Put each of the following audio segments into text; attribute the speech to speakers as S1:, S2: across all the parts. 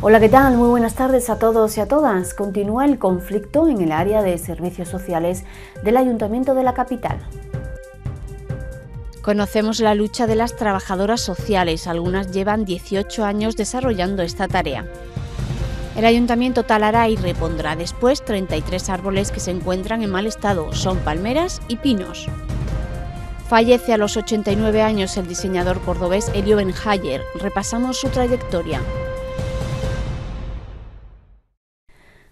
S1: Hola, ¿qué tal? Muy buenas tardes a todos y a todas. Continúa el conflicto en el área de servicios sociales del Ayuntamiento de la capital. Conocemos la lucha de las trabajadoras sociales, algunas llevan 18 años desarrollando esta tarea. El ayuntamiento talará y repondrá después 33 árboles que se encuentran en mal estado, son palmeras y pinos. Fallece a los 89 años el diseñador cordobés Elio Benhayer, repasamos su trayectoria.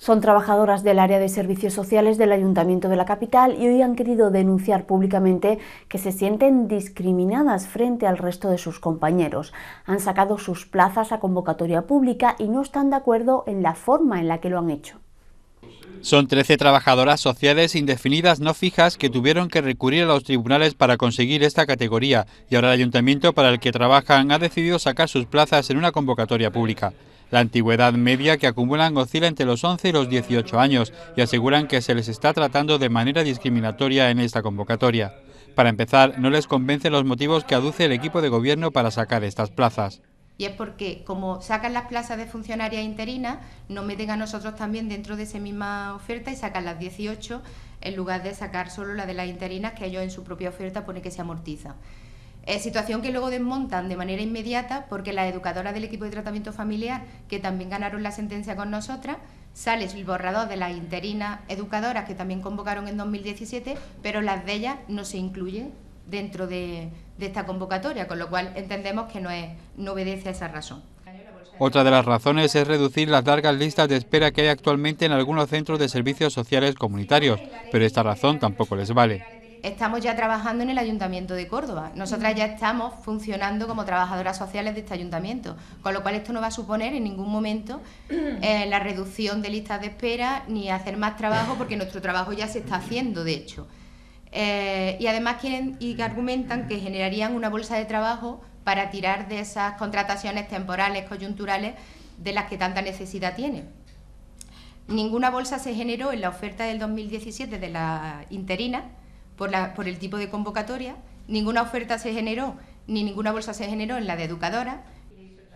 S1: Son trabajadoras del área de servicios sociales del Ayuntamiento de la capital y hoy han querido denunciar públicamente que se sienten discriminadas frente al resto de sus compañeros. Han sacado sus plazas a convocatoria pública y no están de acuerdo en la forma en la que lo han hecho.
S2: Son 13 trabajadoras sociales indefinidas no fijas que tuvieron que recurrir a los tribunales para conseguir esta categoría y ahora el ayuntamiento para el que trabajan ha decidido sacar sus plazas en una convocatoria pública. La antigüedad media que acumulan oscila entre los 11 y los 18 años y aseguran que se les está tratando de manera discriminatoria en esta convocatoria. Para empezar, no les convence los motivos que aduce el equipo de gobierno para sacar estas plazas.
S3: Y es porque, como sacan las plazas de funcionarias interinas, no meten a nosotros también dentro de esa misma oferta y sacan las 18 en lugar de sacar solo la de las interinas que ellos en su propia oferta pone que se amortiza. Es eh, situación que luego desmontan de manera inmediata porque las educadoras del equipo de tratamiento familiar, que también ganaron la sentencia con nosotras, sale el borrador de las interinas educadoras que también convocaron en 2017, pero las de ellas no se incluyen dentro de, de esta convocatoria, con lo cual entendemos que no, es, no obedece a esa razón.
S2: Otra de las razones es reducir las largas listas de espera que hay actualmente en algunos centros de servicios sociales comunitarios, pero esta razón tampoco les vale
S3: estamos ya trabajando en el Ayuntamiento de Córdoba. Nosotras ya estamos funcionando como trabajadoras sociales de este ayuntamiento, con lo cual esto no va a suponer en ningún momento eh, la reducción de listas de espera ni hacer más trabajo, porque nuestro trabajo ya se está haciendo, de hecho. Eh, y además quieren y argumentan que generarían una bolsa de trabajo para tirar de esas contrataciones temporales, coyunturales, de las que tanta necesidad tienen. Ninguna bolsa se generó en la oferta del 2017 de la interina, por, el tipo de convocatoria, ninguna oferta se generó, ni ninguna bolsa se generó en la de educadora,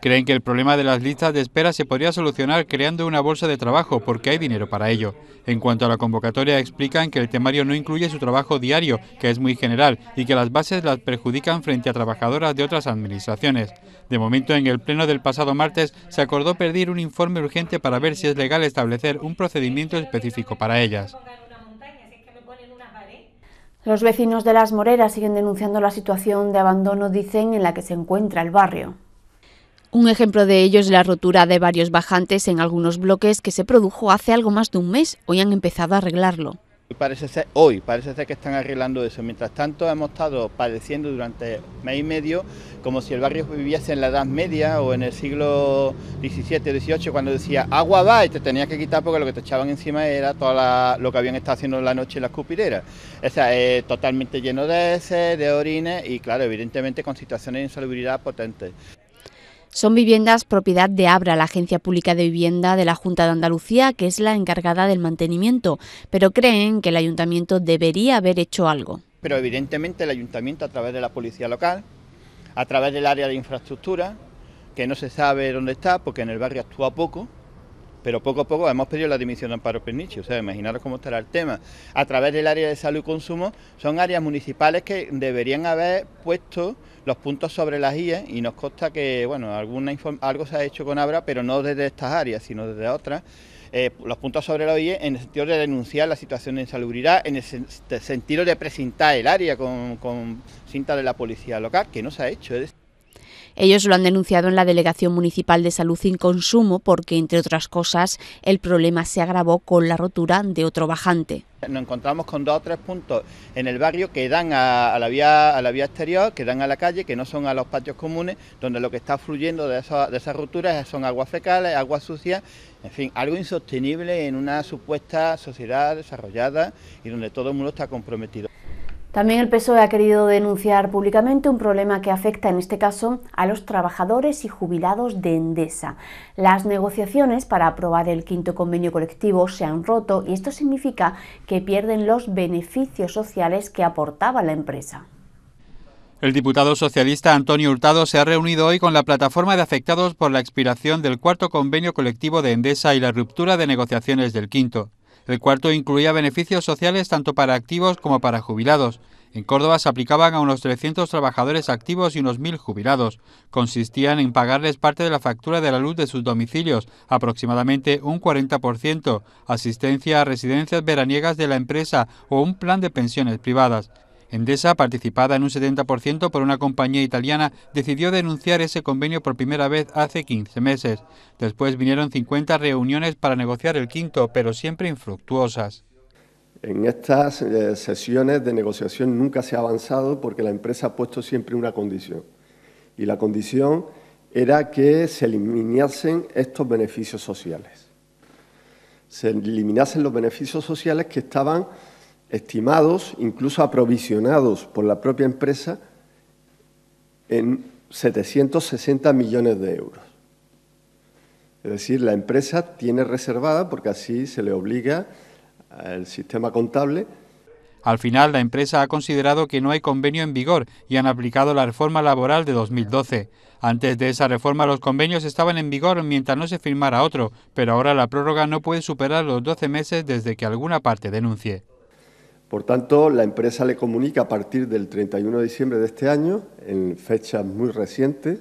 S2: Creen que el problema de las listas de espera se podría solucionar creando una bolsa de trabajo porque hay dinero para ello. En cuanto a la convocatoria, explican que el temario no incluye su trabajo diario, que es muy general, y que las bases las perjudican frente a trabajadoras de otras administraciones. De momento, en el pleno del pasado martes se acordó pedir un informe urgente para ver si es legal establecer un procedimiento específico para ellas.
S1: Los vecinos de Las Moreras siguen denunciando la situación de abandono, dicen, en la que se encuentra el barrio. Un ejemplo de ello es la rotura de varios bajantes en algunos bloques que se produjo hace algo más de un mes. Hoy han empezado a arreglarlo.
S4: Parece hoy parece ser que están arreglando eso. Mientras tanto, hemos estado padeciendo durante mes y medio como si el barrio viviese en la Edad Media o en el siglo XVII, XVIII, cuando decía agua va y te tenías que quitar porque lo que te echaban encima era todo lo que habían estado haciendo en la noche en las cupideras, O sea, totalmente lleno de heces, de orines y, claro, evidentemente con situaciones de insalubridad potentes.
S1: Son viviendas propiedad de Abra, la agencia pública de vivienda de la Junta de Andalucía, que es la encargada del mantenimiento, pero creen que el ayuntamiento debería haber hecho algo.
S4: Pero evidentemente el ayuntamiento a través de la policía local, a través del área de infraestructura, que no se sabe dónde está porque en el barrio actúa poco, pero poco a poco hemos pedido la dimisión de Amparo Pernichi. o sea, imaginaros cómo estará el tema. A través del área de salud y consumo, son áreas municipales que deberían haber puesto los puntos sobre las IE y nos consta que bueno alguna algo se ha hecho con Abra, pero no desde estas áreas, sino desde otras. Eh, los puntos sobre la IE en el sentido de denunciar la situación de insalubridad, en el sentido de presentar el área con, cinta de la policía local, que no se ha hecho.
S1: Ellos lo han denunciado en la Delegación Municipal de Salud sin Consumo porque, entre otras cosas, el problema se agravó con la rotura de otro bajante.
S4: Nos encontramos con dos o tres puntos en el barrio que dan a, la vía, exterior, que dan a la calle, que no son a los patios comunes, donde lo que está fluyendo de, esas de rupturas son aguas fecales, aguas sucias, en fin, algo insostenible en una supuesta sociedad desarrollada y donde todo el mundo está comprometido.
S1: También el PSOE ha querido denunciar públicamente un problema que afecta en este caso a los trabajadores y jubilados de Endesa. Las negociaciones para aprobar el quinto convenio colectivo se han roto y esto significa que pierden los beneficios sociales que aportaba la empresa.
S2: El diputado socialista Antonio Hurtado se ha reunido hoy con la plataforma de afectados por la expiración del cuarto convenio colectivo de Endesa y la ruptura de negociaciones del quinto. El cuarto incluía beneficios sociales tanto para activos como para jubilados. En Córdoba se aplicaban a unos 300 trabajadores activos y unos 1.000 jubilados. Consistían en pagarles parte de la factura de la luz de sus domicilios, aproximadamente un 40%, asistencia a residencias veraniegas de la empresa o un plan de pensiones privadas. Endesa, participada en un 70% por una compañía italiana, decidió denunciar ese convenio por primera vez hace 15 meses. Después vinieron 50 reuniones para negociar el quinto, pero siempre infructuosas.
S5: En estas eh, sesiones de negociación nunca se ha avanzado porque la empresa ha puesto siempre una condición. Y la condición era que se eliminasen estos beneficios sociales. Se eliminasen los beneficios sociales que estaban estimados, incluso aprovisionados por la propia empresa, en 760 millones de euros. Es decir, la empresa tiene reservada, porque así se le obliga al sistema contable,
S2: al final, la empresa ha considerado que no hay convenio en vigor y han aplicado la reforma laboral de 2012. Antes de esa reforma, los convenios estaban en vigor mientras no se firmara otro, pero ahora la prórroga no puede superar los 12 meses desde que alguna parte denuncie.
S5: Por tanto, la empresa le comunica a partir del 31 de diciembre de este año, en fechas muy recientes,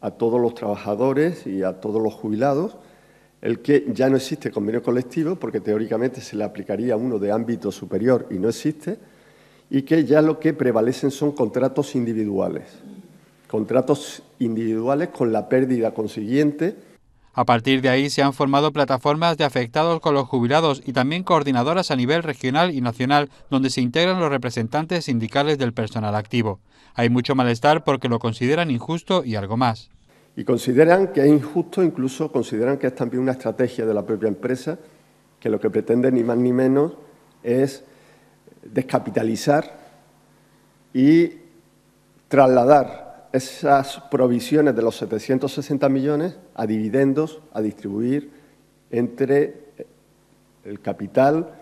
S5: a todos los trabajadores y a todos los jubilados, el que ya no existe convenio colectivo, porque teóricamente se le aplicaría uno de ámbito superior y no existe, y que ya lo que prevalecen son contratos individuales. Contratos individuales con la pérdida consiguiente
S2: a partir de ahí se han formado plataformas de afectados con los jubilados y también coordinadoras a nivel regional y nacional, donde se integran los representantes sindicales del personal activo. Hay mucho malestar porque lo consideran injusto y algo más.
S5: Y consideran que es injusto, incluso consideran que es también una estrategia de la propia empresa, que lo que pretende ni más ni menos es descapitalizar y trasladar esas provisiones de los 760 millones a dividendos a distribuir entre eh, el capital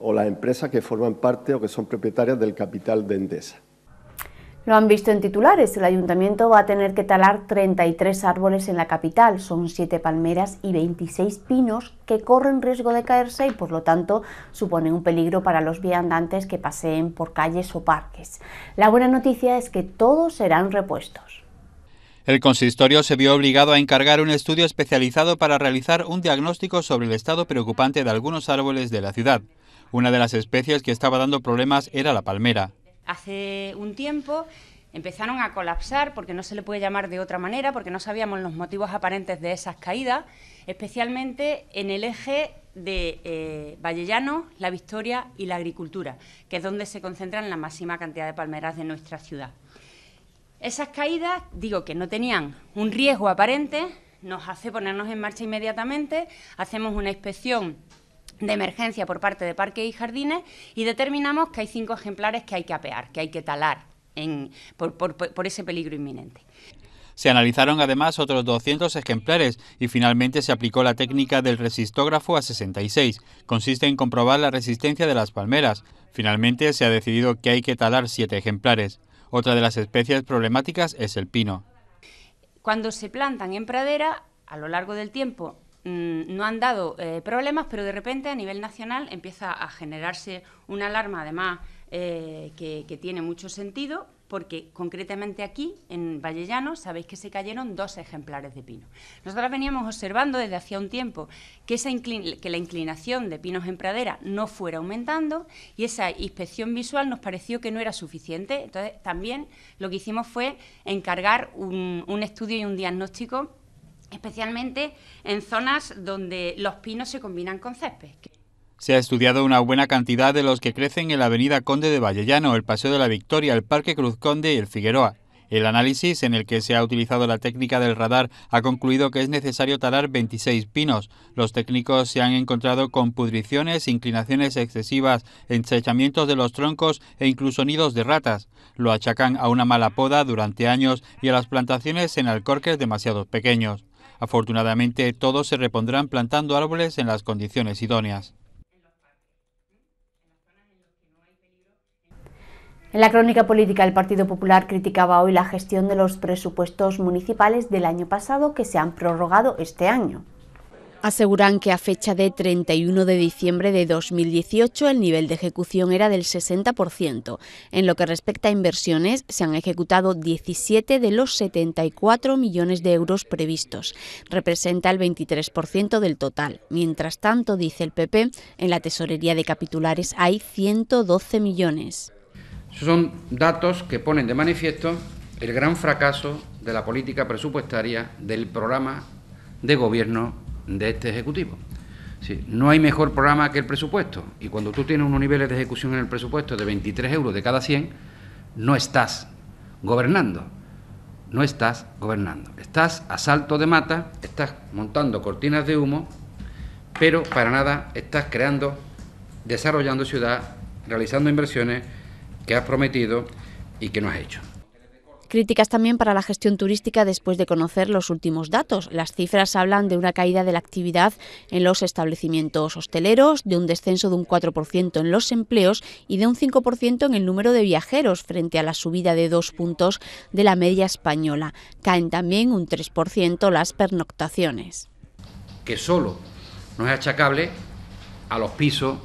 S5: o las empresas que forman parte o que son propietarias del capital de Endesa.
S1: Lo han visto en titulares, el ayuntamiento va a tener que talar 33 árboles en la capital, son 7 palmeras y 26 pinos que corren riesgo de caerse y por lo tanto suponen un peligro para los viandantes que paseen por calles o parques. La buena noticia es que todos serán repuestos.
S2: El consistorio se vio obligado a encargar un estudio especializado para realizar un diagnóstico sobre el estado preocupante de algunos árboles de la ciudad. Una de las especies que estaba dando problemas era la palmera
S6: hace un tiempo empezaron a colapsar, porque no se le puede llamar de otra manera, porque no sabíamos los motivos aparentes de esas caídas, especialmente en el eje de eh, Vallellano, La Victoria y la agricultura, que es donde se concentran la máxima cantidad de palmeras de nuestra ciudad. Esas caídas, digo que no tenían un riesgo aparente, nos hace ponernos en marcha inmediatamente, hacemos una inspección de emergencia por parte de parques y jardines y determinamos que hay cinco ejemplares que hay que apear, que hay que talar por, ese peligro inminente.
S2: Se analizaron además otros 200 ejemplares y finalmente se aplicó la técnica del resistógrafo a 66. Consiste en comprobar la resistencia de las palmeras. Finalmente se ha decidido que hay que talar siete ejemplares. Otra de las especies problemáticas es el pino.
S6: Cuando se plantan en pradera, a lo largo del tiempo Mm, no han dado eh, problemas, pero de repente a nivel nacional empieza a generarse una alarma, además, eh, que, tiene mucho sentido, porque concretamente aquí, en Vallellano, sabéis que se cayeron dos ejemplares de pino. Nosotros veníamos observando desde hacía un tiempo que, esa que la inclinación de pinos en pradera no fuera aumentando y esa inspección visual nos pareció que no era suficiente. Entonces, también lo que hicimos fue encargar un estudio y un diagnóstico especialmente en zonas donde los pinos se combinan con césped.
S2: Se ha estudiado una buena cantidad de los que crecen en la avenida Conde de Vallellano, el Paseo de la Victoria, el Parque Cruz Conde y el Figueroa. El análisis en el que se ha utilizado la técnica del radar ha concluido que es necesario talar 26 pinos. Los técnicos se han encontrado con pudriciones, inclinaciones excesivas, ensechamientos de los troncos e incluso nidos de ratas. Lo achacan a una mala poda durante años y a las plantaciones en alcorques demasiado pequeños. Afortunadamente, todos se repondrán plantando árboles en las condiciones idóneas.
S1: En la crónica política, el Partido Popular criticaba hoy la gestión de los presupuestos municipales del año pasado que se han prorrogado este año. Aseguran que a fecha de 31 de diciembre de 2018 el nivel de ejecución era del 60%. En lo que respecta a inversiones, se han ejecutado 17 de los 74 millones de euros previstos. Representa el 23% del total. Mientras tanto, dice el PP, en la tesorería de capitulares hay 112 millones.
S7: Son datos que ponen de manifiesto el gran fracaso de la política presupuestaria del programa de gobierno de este Ejecutivo. no hay mejor programa que el presupuesto. Y cuando tú tienes unos niveles de ejecución en el presupuesto de 23 euros de cada 100, no estás gobernando. No estás gobernando. Estás a salto de mata, estás montando cortinas de humo, pero para nada estás creando, desarrollando ciudad, realizando inversiones que has prometido y que no has hecho.
S1: Críticas también para la gestión turística después de conocer los últimos datos. Las cifras hablan de una caída de la actividad en los establecimientos hosteleros, de un descenso de un 4% en los empleos y de un 5% en el número de viajeros frente a la subida de dos puntos de la media española. Caen también un 3% las
S7: pernoctaciones. Que solo no es achacable a los pisos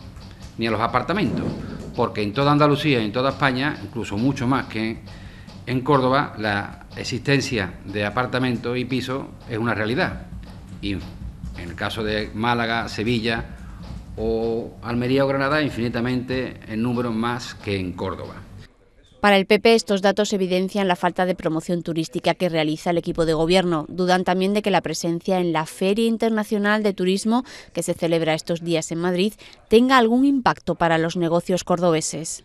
S7: ni a los apartamentos, porque en toda Andalucía y en toda España, incluso mucho más que en Córdoba la existencia de apartamentos y piso es una realidad. Y en el caso de Málaga, Sevilla o Almería o Granada, infinitamente en número más que en Córdoba.
S1: Para el PP estos datos evidencian la falta de promoción turística que realiza el equipo de gobierno. Dudan también de que la presencia en la Feria Internacional de Turismo que se celebra estos días en Madrid tenga algún impacto para los negocios cordobeses.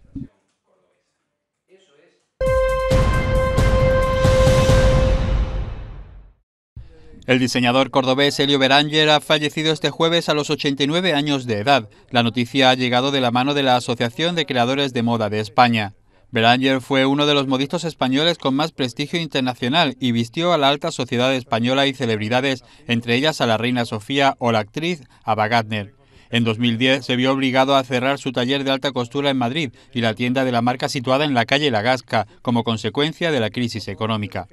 S2: El diseñador cordobés Elio Beranger ha fallecido este jueves a los 89 años de edad. La noticia ha llegado de la mano de la Asociación de Creadores de Moda de España. Beranger fue uno de los modistas españoles con más prestigio internacional y vistió a la alta sociedad española y celebridades, entre ellas a la reina Sofía o la actriz Ava Gardner. En 2010 se vio obligado a cerrar su taller de alta costura en Madrid y la tienda de la marca situada en la calle La Gasca, como consecuencia de la crisis económica.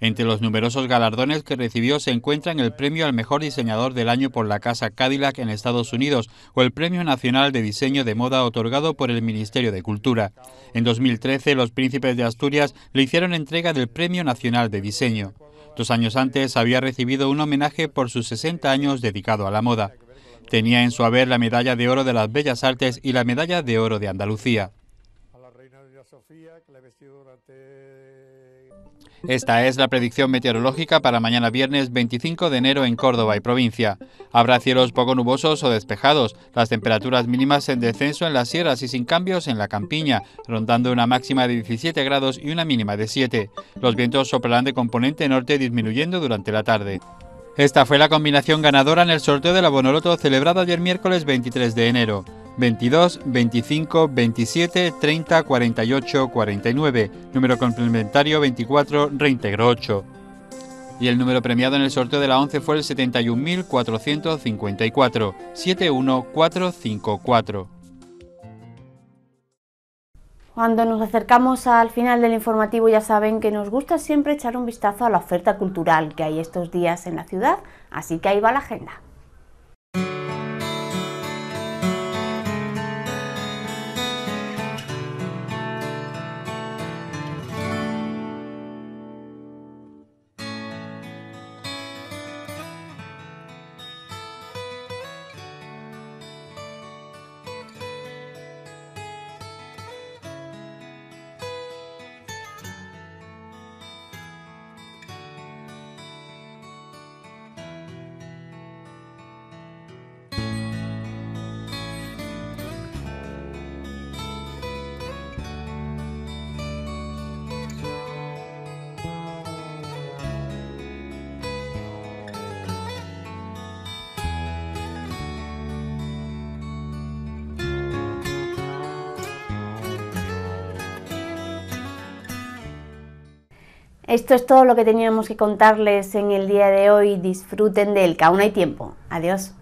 S2: Entre los numerosos galardones que recibió se encuentran el premio al mejor diseñador del año por la Casa Cadillac en Estados Unidos o el Premio Nacional de Diseño de Moda otorgado por el Ministerio de Cultura. En 2013, los príncipes de Asturias le hicieron entrega del Premio Nacional de Diseño. Dos años antes había recibido un homenaje por sus 60 años dedicado a la moda. Tenía en su haber la Medalla de Oro de las Bellas Artes y la Medalla de Oro de Andalucía. Esta es la predicción meteorológica para mañana viernes 25 de enero en Córdoba y provincia. Habrá cielos poco nubosos o despejados, las temperaturas mínimas en descenso en las sierras y sin cambios en la campiña, rondando una máxima de 17 grados y una mínima de 7. Los vientos soplarán de componente norte disminuyendo durante la tarde. Esta fue la combinación ganadora en el sorteo de la Bonoloto celebrado ayer miércoles 23 de enero. 22 25 27 30 48 49, número complementario 24 reintegro 8. Y el número premiado en el sorteo de la 11 fue el 71.454, 71454.
S1: Cuando nos acercamos al final del informativo ya saben que nos gusta siempre echar un vistazo a la oferta cultural que hay estos días en la ciudad, así que ahí va la agenda. Esto es todo lo que teníamos que contarles en el día de hoy. Disfruten del que aún hay tiempo. Adiós.